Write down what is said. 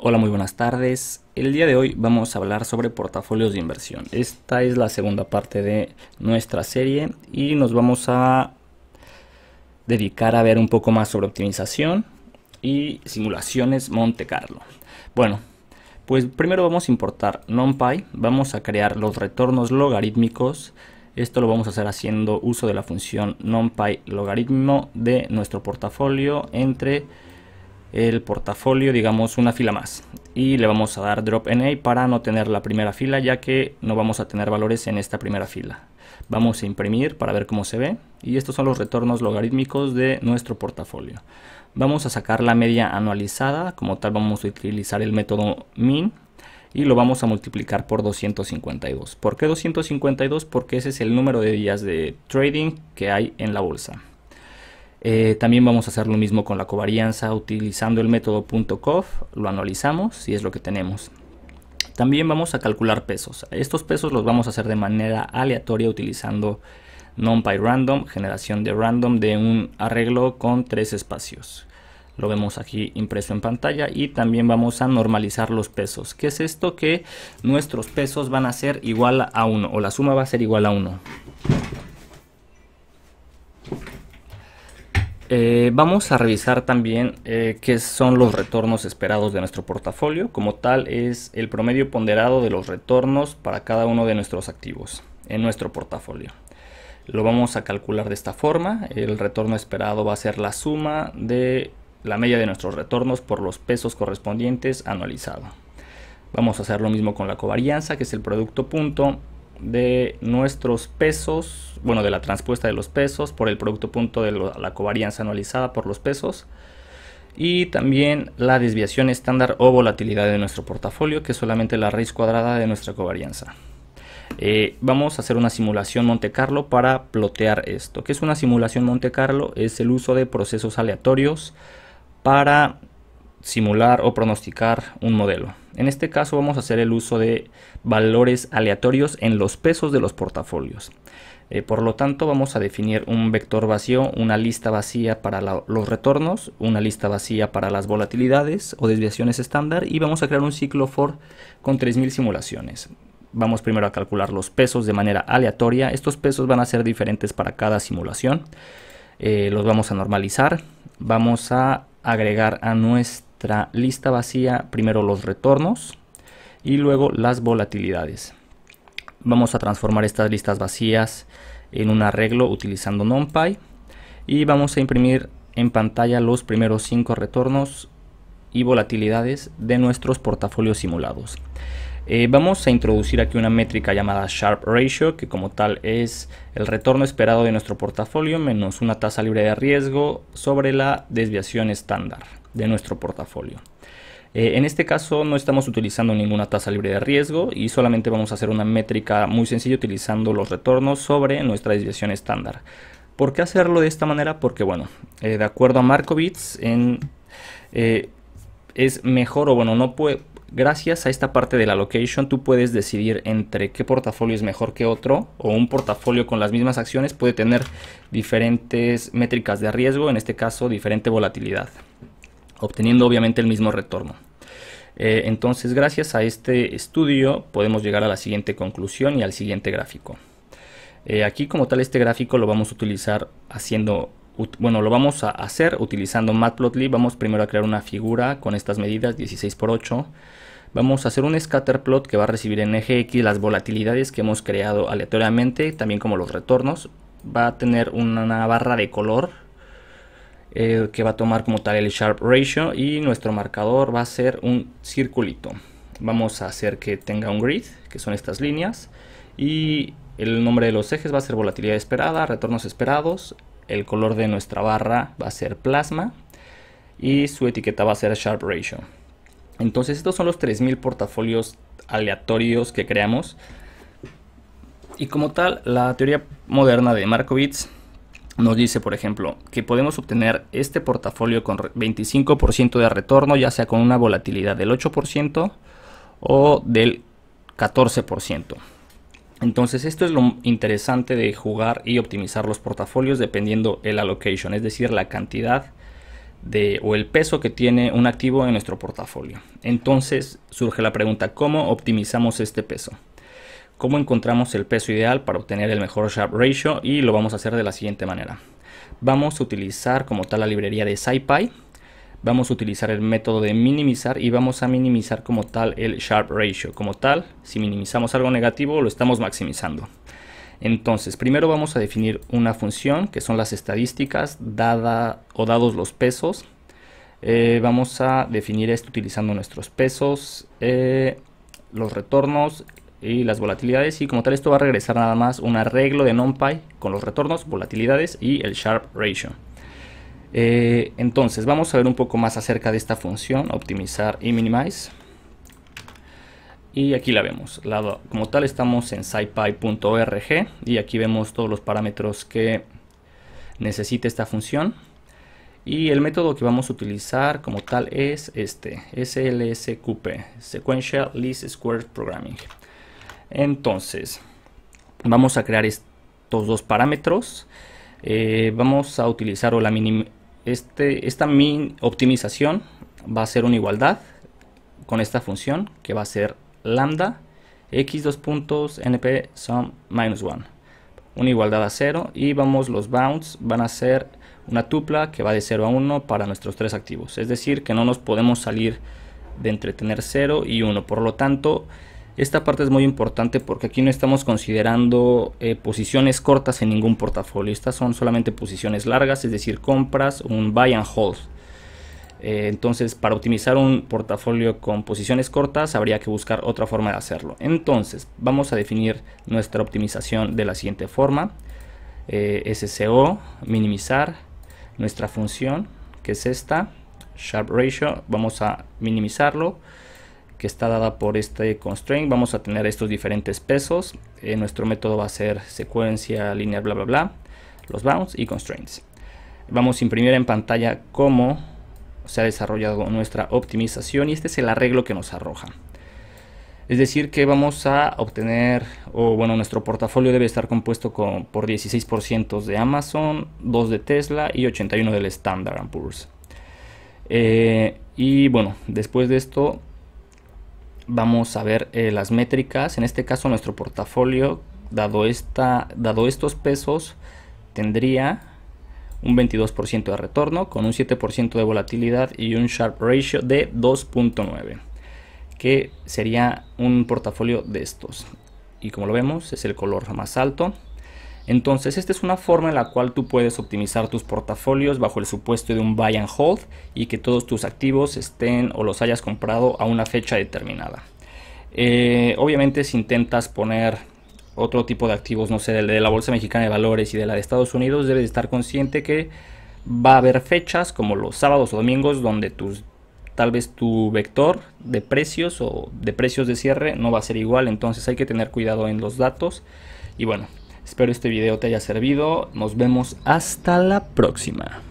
Hola, muy buenas tardes. El día de hoy vamos a hablar sobre portafolios de inversión. Esta es la segunda parte de nuestra serie y nos vamos a dedicar a ver un poco más sobre optimización y simulaciones Monte Carlo. Bueno, pues primero vamos a importar NumPy, vamos a crear los retornos logarítmicos. Esto lo vamos a hacer haciendo uso de la función NumPy logaritmo de nuestro portafolio entre el portafolio, digamos, una fila más. Y le vamos a dar drop a para no tener la primera fila, ya que no vamos a tener valores en esta primera fila. Vamos a imprimir para ver cómo se ve. Y estos son los retornos logarítmicos de nuestro portafolio. Vamos a sacar la media anualizada, como tal vamos a utilizar el método min y lo vamos a multiplicar por 252. ¿Por qué 252? Porque ese es el número de días de trading que hay en la bolsa. Eh, también vamos a hacer lo mismo con la covarianza utilizando el método .cov, lo analizamos y es lo que tenemos. También vamos a calcular pesos. Estos pesos los vamos a hacer de manera aleatoria utilizando random generación de random de un arreglo con tres espacios. Lo vemos aquí impreso en pantalla y también vamos a normalizar los pesos. ¿Qué es esto? Que nuestros pesos van a ser igual a 1 o la suma va a ser igual a 1. Eh, vamos a revisar también eh, qué son los retornos esperados de nuestro portafolio. Como tal es el promedio ponderado de los retornos para cada uno de nuestros activos en nuestro portafolio. Lo vamos a calcular de esta forma. El retorno esperado va a ser la suma de la media de nuestros retornos por los pesos correspondientes anualizado. Vamos a hacer lo mismo con la covarianza, que es el producto punto de nuestros pesos, bueno, de la transpuesta de los pesos por el producto punto de la covarianza anualizada por los pesos y también la desviación estándar o volatilidad de nuestro portafolio, que es solamente la raíz cuadrada de nuestra covarianza. Eh, vamos a hacer una simulación Monte Carlo para plotear esto. ¿Qué es una simulación Monte Carlo? Es el uso de procesos aleatorios para simular o pronosticar un modelo. En este caso vamos a hacer el uso de valores aleatorios en los pesos de los portafolios. Eh, por lo tanto vamos a definir un vector vacío, una lista vacía para los retornos, una lista vacía para las volatilidades o desviaciones estándar y vamos a crear un ciclo for con 3000 simulaciones. Vamos primero a calcular los pesos de manera aleatoria. Estos pesos van a ser diferentes para cada simulación. Eh, los vamos a normalizar. Vamos a agregar a nuestra lista vacía primero los retornos y luego las volatilidades. Vamos a transformar estas listas vacías en un arreglo utilizando NumPy y vamos a imprimir en pantalla los primeros 5 retornos y volatilidades de nuestros portafolios simulados. Eh, vamos a introducir aquí una métrica llamada Sharp Ratio, que como tal es el retorno esperado de nuestro portafolio menos una tasa libre de riesgo sobre la desviación estándar de nuestro portafolio. Eh, en este caso no estamos utilizando ninguna tasa libre de riesgo y solamente vamos a hacer una métrica muy sencilla utilizando los retornos sobre nuestra desviación estándar. ¿Por qué hacerlo de esta manera? Porque bueno, eh, de acuerdo a Markowitz eh, es mejor o bueno, no puede, gracias a esta parte de la allocation tú puedes decidir entre qué portafolio es mejor que otro o un portafolio con las mismas acciones puede tener diferentes métricas de riesgo, en este caso diferente volatilidad obteniendo obviamente el mismo retorno. Eh, entonces, gracias a este estudio podemos llegar a la siguiente conclusión y al siguiente gráfico. Eh, aquí como tal este gráfico lo vamos a utilizar haciendo, bueno, lo vamos a hacer utilizando Matplotlib. Vamos primero a crear una figura con estas medidas 16 por 8 vamos a hacer un scatter plot que va a recibir en eje X las volatilidades que hemos creado aleatoriamente, también como los retornos. Va a tener una barra de color eh, que va a tomar como tal el sharp ratio y nuestro marcador va a ser un circulito. Vamos a hacer que tenga un grid, que son estas líneas, y el nombre de los ejes va a ser volatilidad esperada, retornos esperados, el color de nuestra barra va a ser plasma y su etiqueta va a ser sharp ratio. Entonces estos son los 3000 portafolios aleatorios que creamos. Y como tal, la teoría moderna de Markowitz nos dice, por ejemplo, que podemos obtener este portafolio con 25% de retorno, ya sea con una volatilidad del 8% o del 14%. Entonces, esto es lo interesante de jugar y optimizar los portafolios dependiendo el allocation, es decir, la cantidad de, o el peso que tiene un activo en nuestro portafolio. Entonces, surge la pregunta, ¿cómo optimizamos este peso? cómo encontramos el peso ideal para obtener el mejor Sharp Ratio y lo vamos a hacer de la siguiente manera. Vamos a utilizar como tal la librería de SciPy, vamos a utilizar el método de minimizar y vamos a minimizar como tal el Sharp Ratio. Como tal, si minimizamos algo negativo lo estamos maximizando. Entonces, primero vamos a definir una función que son las estadísticas dada o dados los pesos eh, vamos a definir esto utilizando nuestros pesos, eh, los retornos y las volatilidades y como tal esto va a regresar nada más un arreglo de NumPy con los retornos, volatilidades y el Sharp Ratio. Eh, entonces vamos a ver un poco más acerca de esta función, optimizar y minimize. Y aquí la vemos, como tal estamos en scipy.org y aquí vemos todos los parámetros que necesita esta función. Y el método que vamos a utilizar como tal es este, SLSQP, Sequential Least Square Programming. Entonces, vamos a crear estos dos parámetros. Eh, vamos a utilizar o la este, esta min optimización va a ser una igualdad con esta función que va a ser lambda x dos puntos np sum minus 1 una igualdad a 0 y vamos los bounds van a ser una tupla que va de 0 a 1 para nuestros tres activos es decir que no nos podemos salir de entretener 0 y 1 por lo tanto esta parte es muy importante porque aquí no estamos considerando eh, posiciones cortas en ningún portafolio. Estas son solamente posiciones largas, es decir, compras, un buy and hold. Eh, entonces, para optimizar un portafolio con posiciones cortas, habría que buscar otra forma de hacerlo. Entonces, vamos a definir nuestra optimización de la siguiente forma. Eh, SCO, minimizar nuestra función, que es esta, Sharp Ratio. Vamos a minimizarlo que está dada por este constraint. Vamos a tener estos diferentes pesos. Eh, nuestro método va a ser secuencia lineal, bla, bla, bla, los bounds y constraints. Vamos a imprimir en pantalla cómo se ha desarrollado nuestra optimización y este es el arreglo que nos arroja. Es decir, que vamos a obtener, o bueno, nuestro portafolio debe estar compuesto con, por 16% de Amazon, 2 de Tesla y 81 del Standard Poor's. Eh, y bueno, después de esto vamos a ver eh, las métricas. En este caso nuestro portafolio, dado, dado estos pesos, tendría un 22% de retorno con un 7% de volatilidad y un Sharp Ratio de 2.9, que sería un portafolio de estos. Y como lo vemos, es el color más alto. Entonces, esta es una forma en la cual tú puedes optimizar tus portafolios bajo el supuesto de un buy and hold y que todos tus activos estén o los hayas comprado a una fecha determinada. Eh, obviamente, si intentas poner otro tipo de activos, no sé, de la Bolsa Mexicana de Valores y de la de Estados Unidos, debes estar consciente que va a haber fechas como los sábados o domingos donde tal vez tu vector de precios o de precios de cierre no va a ser igual, entonces hay que tener cuidado en los datos. Y bueno, Espero este video te haya servido. Nos vemos hasta la próxima.